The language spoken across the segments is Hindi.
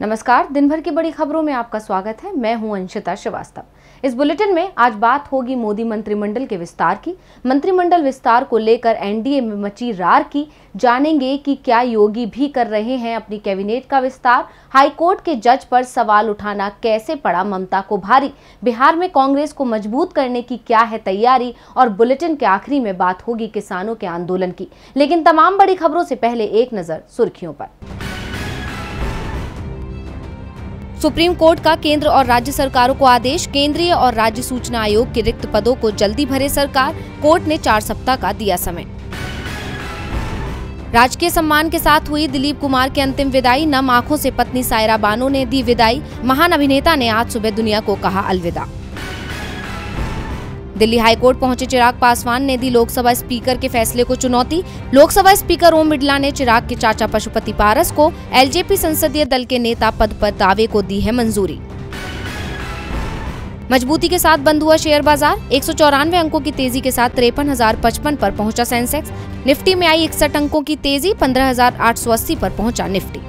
नमस्कार दिन भर की बड़ी खबरों में आपका स्वागत है मैं हूं अंशिता श्रीवास्तव इस बुलेटिन में आज बात होगी मोदी मंत्रिमंडल के विस्तार की मंत्रिमंडल विस्तार को लेकर एनडीए में मची रार की जानेंगे कि क्या योगी भी कर रहे हैं अपनी कैबिनेट का विस्तार हाईकोर्ट के जज पर सवाल उठाना कैसे पड़ा ममता को भारी बिहार में कांग्रेस को मजबूत करने की क्या है तैयारी और बुलेटिन के आखिरी में बात होगी किसानों के आंदोलन की लेकिन तमाम बड़ी खबरों से पहले एक नजर सुर्खियों पर सुप्रीम कोर्ट का केंद्र और राज्य सरकारों को आदेश केंद्रीय और राज्य सूचना आयोग के रिक्त पदों को जल्दी भरे सरकार कोर्ट ने चार सप्ताह का दिया समय राजकीय सम्मान के साथ हुई दिलीप कुमार की अंतिम विदाई नम आंखों से पत्नी सायरा बानो ने दी विदाई महान अभिनेता ने आज सुबह दुनिया को कहा अलविदा दिल्ली हाईकोर्ट पहुंचे चिराग पासवान ने दी लोकसभा स्पीकर के फैसले को चुनौती लोकसभा स्पीकर ओम बिड़ला ने चिराग के चाचा पशुपति पारस को एलजेपी संसदीय दल के नेता पद पर दावे को दी है मंजूरी मजबूती के साथ बंद हुआ शेयर बाजार एक अंकों की तेजी के साथ तिरपन हजार पचपन पर पहुंचा सेंसेक्स निफ्टी में आई इकसठ अंकों की तेजी पंद्रह हजार आठ सौ अस्सी आरोप पहुंचा निफ्टी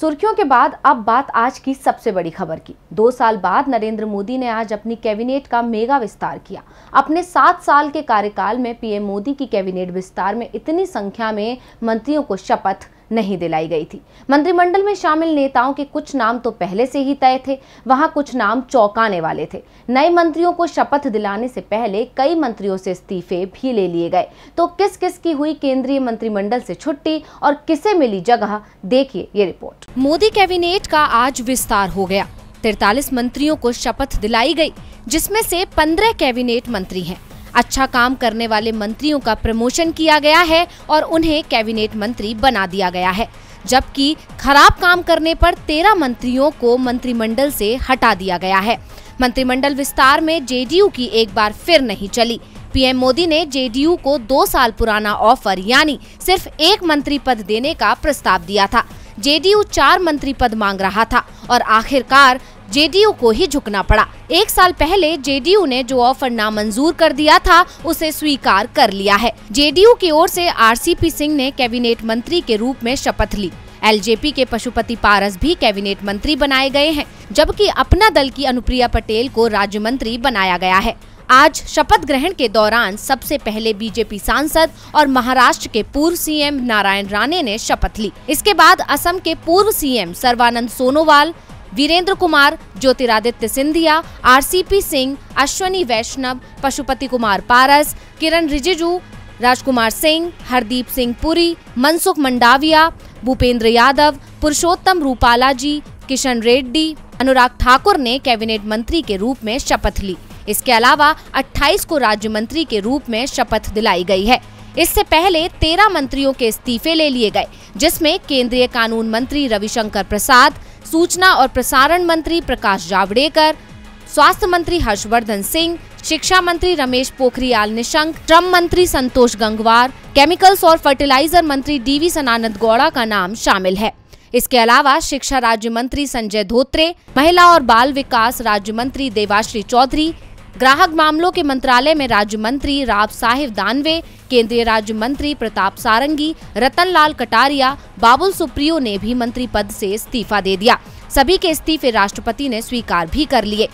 सुर्खियों के बाद अब बात आज की सबसे बड़ी खबर की दो साल बाद नरेंद्र मोदी ने आज अपनी कैबिनेट का मेगा विस्तार किया अपने सात साल के कार्यकाल में पीएम मोदी की कैबिनेट विस्तार में इतनी संख्या में मंत्रियों को शपथ नहीं दिलाई गई थी मंत्रिमंडल में शामिल नेताओं के कुछ नाम तो पहले से ही तय थे वहां कुछ नाम चौंकाने वाले थे नए मंत्रियों को शपथ दिलाने से पहले कई मंत्रियों से इस्तीफे भी ले लिए गए तो किस किस की हुई केंद्रीय मंत्रिमंडल से छुट्टी और किसे मिली जगह देखिए ये रिपोर्ट मोदी कैबिनेट का आज विस्तार हो गया तिरतालीस मंत्रियों को शपथ दिलाई गयी जिसमे से पंद्रह कैबिनेट मंत्री है अच्छा काम करने वाले मंत्रियों का प्रमोशन किया गया है और उन्हें कैबिनेट मंत्री बना दिया गया है जबकि खराब काम करने पर तेरह मंत्रियों को मंत्रिमंडल से हटा दिया गया है मंत्रिमंडल विस्तार में जेडीयू की एक बार फिर नहीं चली पीएम मोदी ने जेडीयू को दो साल पुराना ऑफर यानी सिर्फ एक मंत्री पद देने का प्रस्ताव दिया था जेडीयू चार मंत्री पद मांग रहा था और आखिरकार जेडीयू को ही झुकना पड़ा एक साल पहले जेडीयू ने जो ऑफर नामंजूर कर दिया था उसे स्वीकार कर लिया है जेडीयू की ओर से आरसीपी सिंह ने कैबिनेट मंत्री के रूप में शपथ ली एलजेपी के पशुपति पारस भी कैबिनेट मंत्री बनाए गए हैं जबकि अपना दल की अनुप्रिया पटेल को राज्य मंत्री बनाया गया है आज शपथ ग्रहण के दौरान सबसे पहले बीजेपी सांसद और महाराष्ट्र के पूर्व सीएम नारायण राणे ने शपथ ली इसके बाद असम के पूर्व CM Sarbananda Sonowal Virendra Kumar Jyotiraditya Scindia RCP Singh Ashwini Vaishnaw Pashupati Kumar Paras Kiren Rijiju Rajkumar Singh Hardeep Singh Puri Mansukh Mandaviya Bhupender Yadav Purushottam Rupala G Kishan Reddy Anurag Thakur ने कैबिनेट मंत्री के रूप में शपथ ली इसके अलावा 28 को राज्य मंत्री के रूप में शपथ दिलाई गई है इससे पहले 13 मंत्रियों के इस्तीफे ले लिए गए जिसमें केंद्रीय कानून मंत्री रविशंकर प्रसाद सूचना और प्रसारण मंत्री प्रकाश जावड़ेकर स्वास्थ्य मंत्री हर्षवर्धन सिंह शिक्षा मंत्री रमेश पोखरियाल निशंक श्रम मंत्री संतोष गंगवार केमिकल्स और फर्टिलाइजर मंत्री डीवी सनानंद गौड़ा का नाम शामिल है इसके अलावा शिक्षा राज्य मंत्री संजय धोत्रे महिला और बाल विकास राज्य मंत्री देवाश्री चौधरी ग्राहक मामलों के मंत्रालय में राज्य मंत्री राव साहिब दानवे केंद्रीय राज्य मंत्री प्रताप सारंगी रतन लाल कटारिया बाबुल सुप्रियो ने भी मंत्री पद से इस्तीफा दे दिया सभी के इस्तीफे राष्ट्रपति ने स्वीकार भी कर लिए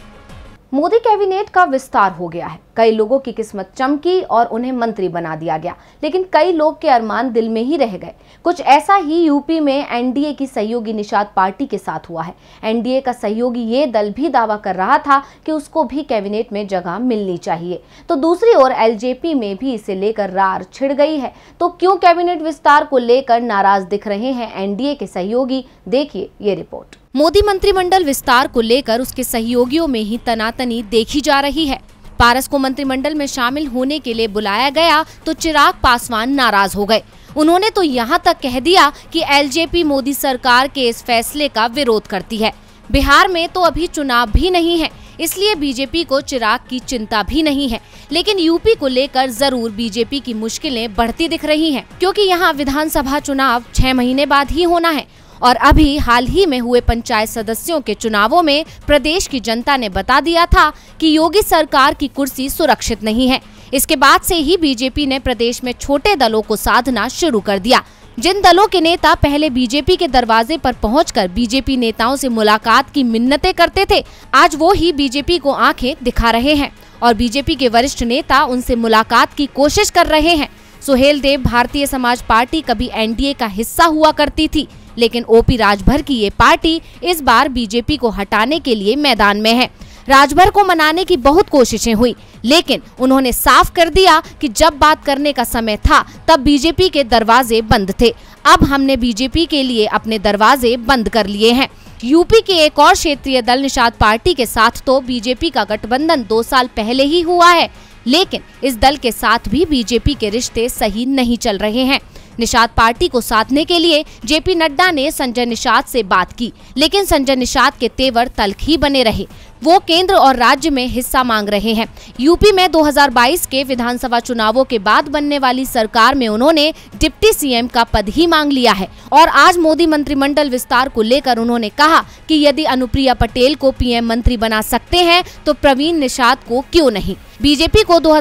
मोदी कैबिनेट का विस्तार हो गया है कई लोगों की किस्मत चमकी और उन्हें मंत्री बना दिया गया लेकिन कई लोग के अरमान दिल में ही रह गए कुछ ऐसा ही यूपी में एनडीए की सहयोगी निषाद पार्टी के साथ हुआ है एनडीए का सहयोगी ये दल भी दावा कर रहा था कि उसको भी कैबिनेट में जगह मिलनी चाहिए तो दूसरी ओर एलजेपी में भी इसे लेकर रार छिड़ गई है तो क्यों कैबिनेट विस्तार को लेकर नाराज दिख रहे हैं एनडीए के सहयोगी देखिए ये रिपोर्ट मोदी मंत्रिमंडल विस्तार को लेकर उसके सहयोगियों में ही तनातनी देखी जा रही है पारस को मंत्रिमंडल में शामिल होने के लिए बुलाया गया तो चिराग पासवान नाराज हो गए उन्होंने तो यहाँ तक कह दिया कि एलजेपी मोदी सरकार के इस फैसले का विरोध करती है बिहार में तो अभी चुनाव भी नहीं है इसलिए बीजेपी को चिराग की चिंता भी नहीं है लेकिन यूपी को लेकर जरूर बीजेपी की मुश्किलें बढ़ती दिख रही हैं क्योंकि यहां विधानसभा चुनाव छह महीने बाद ही होना है और अभी हाल ही में हुए पंचायत सदस्यों के चुनावों में प्रदेश की जनता ने बता दिया था कि योगी सरकार की कुर्सी सुरक्षित नहीं है इसके बाद से ही बीजेपी ने प्रदेश में छोटे दलों को साधना शुरू कर दिया जिन दलों के नेता पहले बीजेपी के दरवाजे पर पहुंचकर बीजेपी नेताओं से मुलाकात की मिन्नतें करते थे आज वो ही बीजेपी को आंखें दिखा रहे हैं और बीजेपी के वरिष्ठ नेता उनसे मुलाकात की कोशिश कर रहे हैं सुहेल देव भारतीय समाज पार्टी कभी एनडीए का हिस्सा हुआ करती थी लेकिन ओपी राजभर की ये पार्टी इस बार बीजेपी को हटाने के लिए मैदान में है राजभर को मनाने की बहुत कोशिशें हुई लेकिन उन्होंने साफ कर दिया कि जब बात करने का समय था तब बीजेपी के दरवाजे बंद थे अब हमने बीजेपी के लिए अपने दरवाजे बंद कर लिए हैं यूपी के एक और क्षेत्रीय दल निषाद पार्टी के साथ तो बीजेपी का गठबंधन दो साल पहले ही हुआ है लेकिन इस दल के साथ भी बीजेपी के रिश्ते सही नहीं चल रहे हैं निषाद पार्टी को साधने के लिए जेपी नड्डा ने संजय निषाद से बात की लेकिन संजय निषाद के तेवर तल्ख ही बने रहे वो केंद्र और राज्य में हिस्सा मांग रहे हैं यूपी में 2022 के विधानसभा चुनावों के बाद बनने वाली सरकार में उन्होंने डिप्टी सीएम का पद ही मांग लिया है और आज मोदी मंत्रिमंडल विस्तार को लेकर उन्होंने कहा कि यदि अनुप्रिया पटेल को पीएम मंत्री बना सकते हैं तो प्रवीण निषाद को क्यों नहीं बीजेपी को दो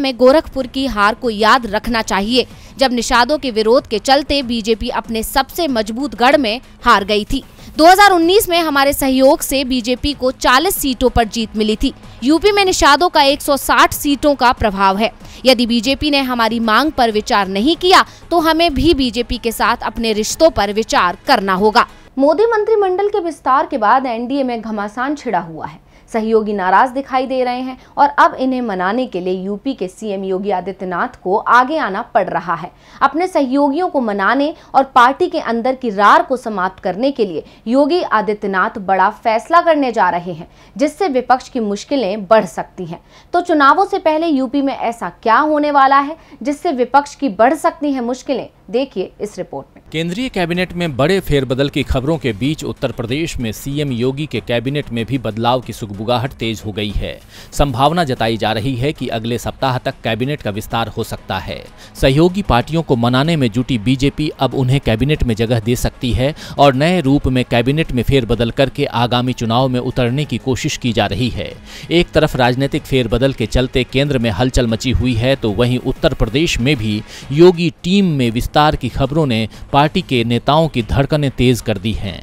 में गोरखपुर की हार को याद रखना चाहिए जब निषादों के विरोध के चलते बीजेपी अपने सबसे मजबूत गढ़ में हार गई थी 2019 में हमारे सहयोग से बीजेपी को 40 सीटों पर जीत मिली थी यूपी में निषादों का 160 सीटों का प्रभाव है यदि बीजेपी ने हमारी मांग पर विचार नहीं किया तो हमें भी बीजेपी के साथ अपने रिश्तों पर विचार करना होगा मोदी मंत्रिमंडल के विस्तार के बाद एनडीए में घमासान छिड़ा हुआ है सहयोगी नाराज दिखाई दे रहे हैं और अब इन्हें मनाने के लिए यूपी के सीएम योगी आदित्यनाथ को आगे आना पड़ रहा है अपने सहयोगियों को मनाने और पार्टी के अंदर की रार को समाप्त करने के लिए योगी आदित्यनाथ बड़ा फैसला करने जा रहे हैं जिससे विपक्ष की मुश्किलें बढ़ सकती हैं तो चुनावों से पहले यूपी में ऐसा क्या होने वाला है जिससे विपक्ष की बढ़ सकती है मुश्किलें देखिए इस रिपोर्ट में केंद्रीय कैबिनेट में बड़े फेरबदल की खबरों के बीच उत्तर प्रदेश में सीएम योगी के कैबिनेट में भी बदलाव की सुगबुगाहट तेज हो गई है संभावना जताई जा रही है कि अगले सप्ताह तक कैबिनेट का विस्तार हो सकता है सहयोगी पार्टियों को मनाने में जुटी बीजेपी अब उन्हें कैबिनेट में जगह दे सकती है और नए रूप में कैबिनेट में फेरबदल करके आगामी चुनाव में उतरने की कोशिश की जा रही है एक तरफ राजनीतिक फेरबदल के चलते केंद्र में हलचल मची हुई है तो वहीं उत्तर प्रदेश में भी योगी टीम में विस्तार की खबरों ने पार्टी के नेताओं की धड़कनें तेज कर दी हैं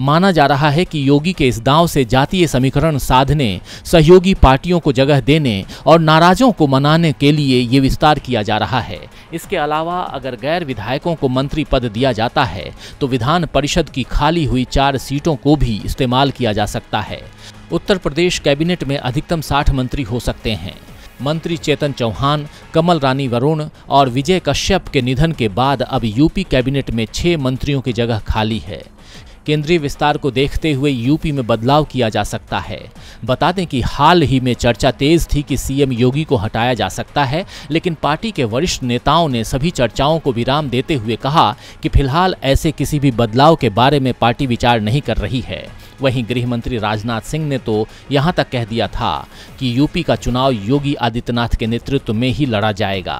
माना जा रहा है कि योगी के इस दांव से जातीय समीकरण साधने सहयोगी पार्टियों को जगह देने और नाराजों को मनाने के लिए ये विस्तार किया जा रहा है इसके अलावा अगर गैर विधायकों को मंत्री पद दिया जाता है तो विधान परिषद की खाली हुई चार सीटों को भी इस्तेमाल किया जा सकता है उत्तर प्रदेश कैबिनेट में अधिकतम साठ मंत्री हो सकते हैं मंत्री चेतन चौहान कमल रानी वरुण और विजय कश्यप के निधन के बाद अब यूपी कैबिनेट में छह मंत्रियों की जगह खाली है केंद्रीय विस्तार को देखते हुए यूपी में बदलाव किया जा सकता है बता दें कि हाल ही में चर्चा तेज थी कि सीएम योगी को हटाया जा सकता है लेकिन पार्टी के वरिष्ठ नेताओं ने सभी चर्चाओं को विराम देते हुए कहा कि फिलहाल ऐसे किसी भी बदलाव के बारे में पार्टी विचार नहीं कर रही है वहीं गृह मंत्री राजनाथ सिंह ने तो यहां तक कह दिया था कि यूपी का चुनाव योगी आदित्यनाथ के नेतृत्व में ही लड़ा जाएगा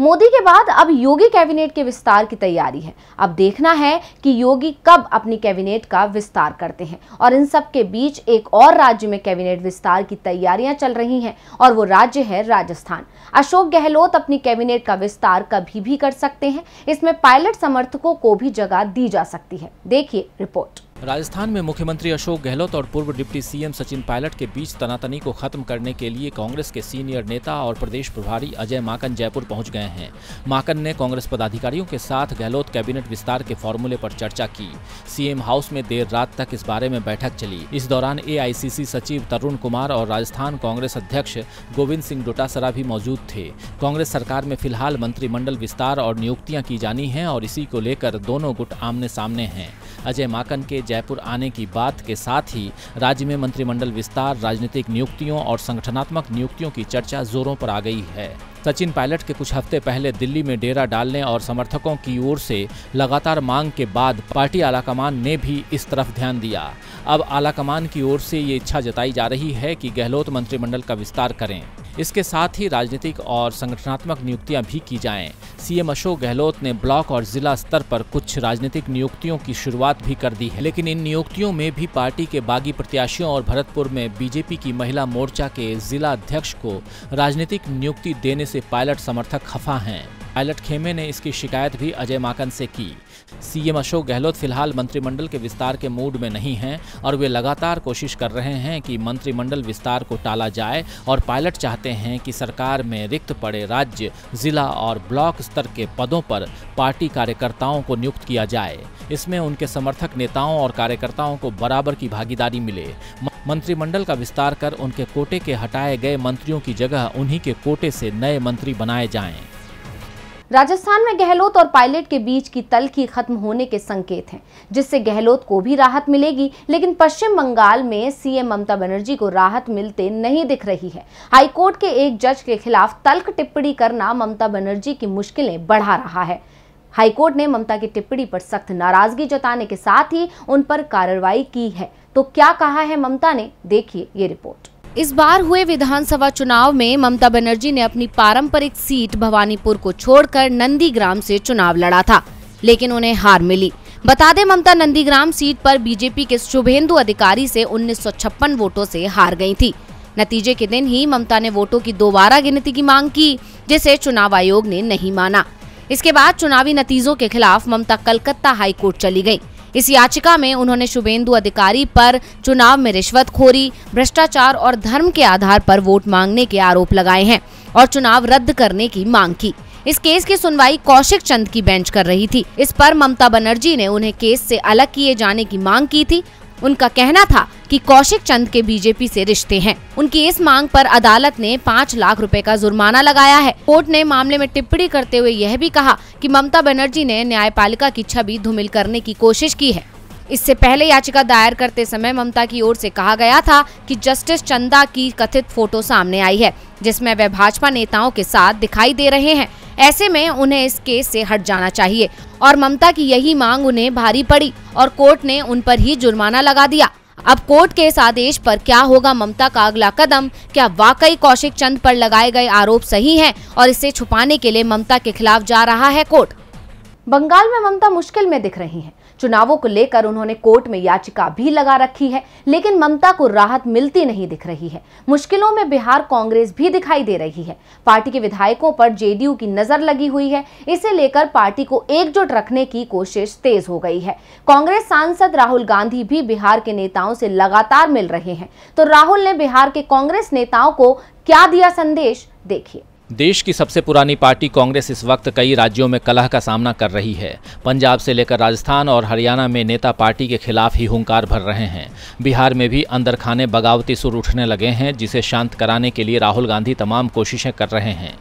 मोदी के बाद अब योगी कैबिनेट के विस्तार की तैयारी है अब देखना है कि योगी कब अपनी कैबिनेट का विस्तार करते हैं और इन सब के बीच एक और राज्य में कैबिनेट विस्तार की तैयारियां चल रही हैं और वो राज्य है राजस्थान अशोक गहलोत अपनी कैबिनेट का विस्तार कभी भी कर सकते हैं इसमें पायलट समर्थकों को भी जगह दी जा सकती है देखिए रिपोर्ट राजस्थान में मुख्यमंत्री अशोक गहलोत और पूर्व डिप्टी सीएम सचिन पायलट के बीच तनातनी को खत्म करने के लिए कांग्रेस के सीनियर नेता और प्रदेश प्रभारी अजय माकन जयपुर पहुंच गए हैं माकन ने कांग्रेस पदाधिकारियों के साथ गहलोत कैबिनेट विस्तार के फॉर्मूले पर चर्चा की सीएम हाउस में देर रात तक इस बारे में बैठक चली इस दौरान ए सचिव तरुण कुमार और राजस्थान कांग्रेस अध्यक्ष गोविंद सिंह डोटासरा भी मौजूद थे कांग्रेस सरकार में फिलहाल मंत्रिमंडल विस्तार और नियुक्तियां की जानी है और इसी को लेकर दोनों गुट आमने सामने हैं अजय माकन के जयपुर आने की बात के साथ ही राज्य में मंत्रिमंडल विस्तार राजनीतिक नियुक्तियों और संगठनात्मक नियुक्तियों की चर्चा जोरों पर आ गई है सचिन पायलट के कुछ हफ्ते पहले दिल्ली में डेरा डालने और समर्थकों की ओर से लगातार मांग के बाद पार्टी आलाकमान ने भी इस तरफ ध्यान दिया अब आलाकमान की ओर से ये इच्छा जताई जा रही है कि गहलोत मंत्रिमंडल का विस्तार करें इसके साथ ही राजनीतिक और संगठनात्मक नियुक्तियां भी की जाएं। सीएम अशोक गहलोत ने ब्लॉक और जिला स्तर पर कुछ राजनीतिक नियुक्तियों की शुरुआत भी कर दी है लेकिन इन नियुक्तियों में भी पार्टी के बागी प्रत्याशियों और भरतपुर में बीजेपी की महिला मोर्चा के जिला अध्यक्ष को राजनीतिक नियुक्ति देने से पायलट समर्थक खफा हैं पायलट खेमे ने इसकी शिकायत भी अजय माकन से की सीएम अशोक गहलोत फिलहाल मंत्रिमंडल के विस्तार के मूड में नहीं हैं और वे लगातार कोशिश कर रहे हैं कि मंत्रिमंडल विस्तार को टाला जाए और पायलट चाहते हैं कि सरकार में रिक्त पड़े राज्य जिला और ब्लॉक स्तर के पदों पर पार्टी कार्यकर्ताओं को नियुक्त किया जाए इसमें उनके समर्थक नेताओं और कार्यकर्ताओं को बराबर की भागीदारी मिले मंत्रिमंडल का विस्तार कर उनके कोटे के हटाए गए मंत्रियों की जगह उन्हीं के कोटे से नए मंत्री बनाए जाएं। राजस्थान में गहलोत और पायलट के बीच की तलखी खत्म होने के संकेत हैं जिससे गहलोत को भी राहत मिलेगी लेकिन पश्चिम बंगाल में सीएम ममता बनर्जी को राहत मिलते नहीं दिख रही है हाईकोर्ट के एक जज के खिलाफ तल्ख टिप्पणी करना ममता बनर्जी की मुश्किलें बढ़ा रहा है हाईकोर्ट ने ममता की टिप्पणी पर सख्त नाराजगी जताने के साथ ही उन पर कार्रवाई की है तो क्या कहा है ममता ने देखिए ये रिपोर्ट इस बार हुए विधानसभा चुनाव में ममता बनर्जी ने अपनी पारंपरिक सीट भवानीपुर को छोड़कर नंदीग्राम से चुनाव लड़ा था लेकिन उन्हें हार मिली बता दें ममता नंदीग्राम सीट पर बीजेपी के शुभेंदु अधिकारी से उन्नीस वोटों से हार गई थी नतीजे के दिन ही ममता ने वोटों की दोबारा गिनती की मांग की जिसे चुनाव आयोग ने नहीं माना इसके बाद चुनावी नतीजों के खिलाफ ममता कलकत्ता हाईकोर्ट चली गयी इस याचिका में उन्होंने शुभेंदु अधिकारी पर चुनाव में रिश्वतखोरी भ्रष्टाचार और धर्म के आधार पर वोट मांगने के आरोप लगाए हैं और चुनाव रद्द करने की मांग की इस केस की सुनवाई कौशिक चंद की बेंच कर रही थी इस पर ममता बनर्जी ने उन्हें केस से अलग किए जाने की मांग की थी उनका कहना था कि कौशिक चंद के बीजेपी से रिश्ते हैं उनकी इस मांग पर अदालत ने पाँच लाख रुपए का जुर्माना लगाया है कोर्ट ने मामले में टिप्पणी करते हुए यह भी कहा कि ममता बनर्जी ने न्यायपालिका की छवि धूमिल करने की कोशिश की है इससे पहले याचिका दायर करते समय ममता की ओर से कहा गया था कि जस्टिस चंदा की कथित फोटो सामने आई है जिसमें वह भाजपा नेताओं के साथ दिखाई दे रहे हैं ऐसे में उन्हें इस केस से हट जाना चाहिए और ममता की यही मांग उन्हें भारी पड़ी और कोर्ट ने उन पर ही जुर्माना लगा दिया अब कोर्ट के इस आदेश पर क्या होगा ममता का अगला कदम क्या वाकई कौशिक चंद पर लगाए गए आरोप सही हैं और इसे छुपाने के लिए ममता के खिलाफ जा रहा है कोर्ट बंगाल में ममता मुश्किल में दिख रही हैं। चुनावों को लेकर उन्होंने कोर्ट में याचिका भी लगा रखी है लेकिन ममता को राहत मिलती नहीं दिख रही है मुश्किलों में बिहार कांग्रेस भी दिखाई दे रही है पार्टी के विधायकों पर जेडीयू की नजर लगी हुई है इसे लेकर पार्टी को एकजुट रखने की कोशिश तेज हो गई है कांग्रेस सांसद राहुल गांधी भी बिहार के नेताओं से लगातार मिल रहे हैं तो राहुल ने बिहार के कांग्रेस नेताओं को क्या दिया संदेश देखिए देश की सबसे पुरानी पार्टी कांग्रेस इस वक्त कई राज्यों में कलह का सामना कर रही है पंजाब से लेकर राजस्थान और हरियाणा में नेता पार्टी के खिलाफ ही हुंकार भर रहे हैं बिहार में भी अंदर खाने बगावती सुर उठने लगे हैं जिसे शांत कराने के लिए राहुल गांधी तमाम कोशिशें कर रहे हैं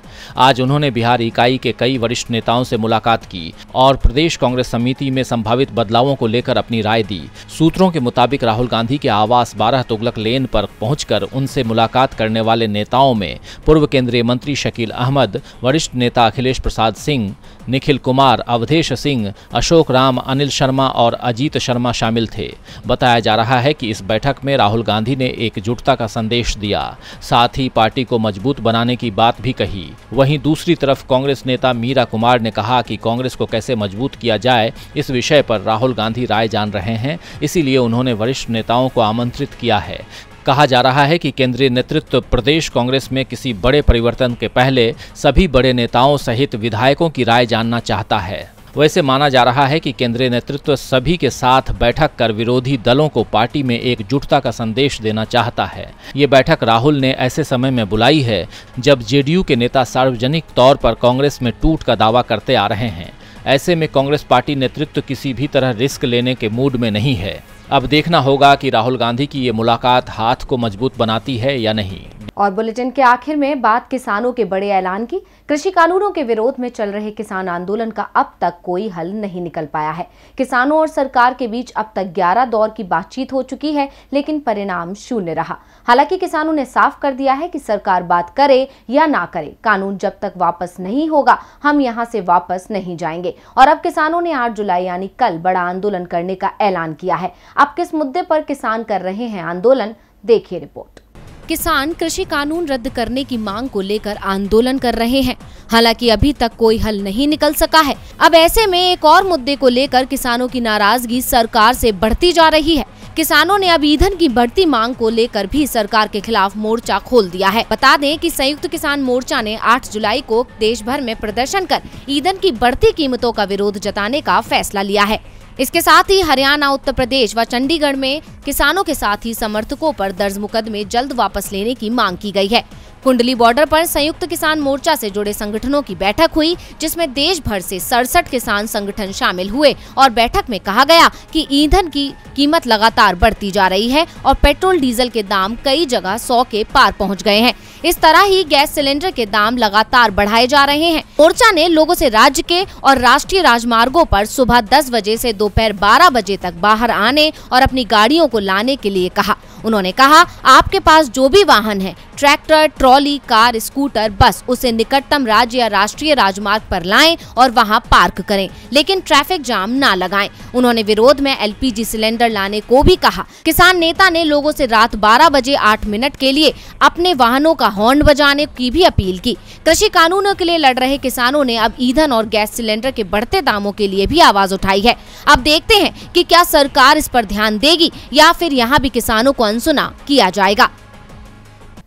आज उन्होंने बिहार इकाई के कई वरिष्ठ नेताओं से मुलाकात की और प्रदेश कांग्रेस समिति में संभावित बदलावों को लेकर अपनी राय दी सूत्रों के मुताबिक राहुल गांधी के आवास बारह तुगलक लेन पर पहुंचकर उनसे मुलाकात करने वाले नेताओं में पूर्व केंद्रीय मंत्री शकील शकील अहमद वरिष्ठ नेता अखिलेश प्रसाद सिंह निखिल कुमार अवधेश सिंह अशोक राम अनिल शर्मा और अजीत शर्मा शामिल थे बताया जा रहा है कि इस बैठक में राहुल गांधी ने एकजुटता का संदेश दिया साथ ही पार्टी को मजबूत बनाने की बात भी कही वहीं दूसरी तरफ कांग्रेस नेता मीरा कुमार ने कहा कि कांग्रेस को कैसे मजबूत किया जाए इस विषय पर राहुल गांधी राय जान रहे हैं इसीलिए उन्होंने वरिष्ठ नेताओं को आमंत्रित किया है कहा जा रहा है कि केंद्रीय नेतृत्व प्रदेश कांग्रेस में किसी बड़े परिवर्तन के पहले सभी बड़े नेताओं सहित विधायकों की राय जानना चाहता है वैसे माना जा रहा है कि केंद्रीय नेतृत्व सभी के साथ बैठक कर विरोधी दलों को पार्टी में एकजुटता का संदेश देना चाहता है ये बैठक राहुल ने ऐसे समय में बुलाई है जब जेडीयू के नेता सार्वजनिक तौर पर कांग्रेस में टूट का दावा करते आ रहे हैं ऐसे में कांग्रेस पार्टी नेतृत्व किसी भी तरह रिस्क लेने के मूड में नहीं है अब देखना होगा कि राहुल गांधी की ये मुलाकात हाथ को मजबूत बनाती है या नहीं और बुलेटिन के आखिर में बात किसानों के बड़े ऐलान की कृषि कानूनों के विरोध में चल रहे किसान आंदोलन का अब तक कोई हल नहीं निकल पाया है किसानों और सरकार के बीच अब तक 11 दौर की बातचीत हो चुकी है लेकिन परिणाम शून्य रहा हालांकि किसानों ने साफ कर दिया है कि सरकार बात करे या ना करे कानून जब तक वापस नहीं होगा हम यहाँ से वापस नहीं जाएंगे और अब किसानों ने आठ जुलाई यानी कल बड़ा आंदोलन करने का ऐलान किया है अब किस मुद्दे पर किसान कर रहे हैं आंदोलन देखिए रिपोर्ट किसान कृषि कानून रद्द करने की मांग को लेकर आंदोलन कर रहे हैं हालांकि अभी तक कोई हल नहीं निकल सका है अब ऐसे में एक और मुद्दे को लेकर किसानों की नाराजगी सरकार से बढ़ती जा रही है किसानों ने अब ईंधन की बढ़ती मांग को लेकर भी सरकार के खिलाफ मोर्चा खोल दिया है बता दें कि संयुक्त किसान मोर्चा ने 8 जुलाई को देश भर में प्रदर्शन कर ईंधन की बढ़ती कीमतों का विरोध जताने का फैसला लिया है इसके साथ ही हरियाणा उत्तर प्रदेश व चंडीगढ़ में किसानों के साथ ही समर्थकों पर दर्ज मुकदमे जल्द वापस लेने की मांग की गई है कुंडली बॉर्डर पर संयुक्त किसान मोर्चा से जुड़े संगठनों की बैठक हुई जिसमें देश भर से सड़सठ किसान संगठन शामिल हुए और बैठक में कहा गया कि ईंधन की कीमत लगातार बढ़ती जा रही है और पेट्रोल डीजल के दाम कई जगह सौ के पार पहुँच गए हैं इस तरह ही गैस सिलेंडर के दाम लगातार बढ़ाए जा रहे हैं मोर्चा ने लोगों से राज्य के और राष्ट्रीय राजमार्गों पर सुबह 10 बजे से दोपहर 12 बजे तक बाहर आने और अपनी गाड़ियों को लाने के लिए कहा उन्होंने कहा आपके पास जो भी वाहन है ट्रैक्टर ट्रॉली कार स्कूटर बस उसे निकटतम राज्य या राष्ट्रीय राजमार्ग पर लाएं और वहां पार्क करें लेकिन ट्रैफिक जाम ना लगाएं उन्होंने विरोध में एलपीजी सिलेंडर लाने को भी कहा किसान नेता ने लोगों से रात 12 बजे 8 मिनट के लिए अपने वाहनों का हॉर्न बजाने की भी अपील की कृषि कानूनों के लिए लड़ रहे किसानों ने अब ईंधन और गैस सिलेंडर के बढ़ते दामों के लिए भी आवाज उठाई है अब देखते हैं कि क्या सरकार इस पर ध्यान देगी या फिर यहाँ भी किसानों को अनसुना किया जाएगा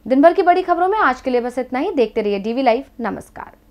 दिन भर की बड़ी खबरों में आज के लिए बस इतना ही देखते रहिए डीवी लाइव नमस्कार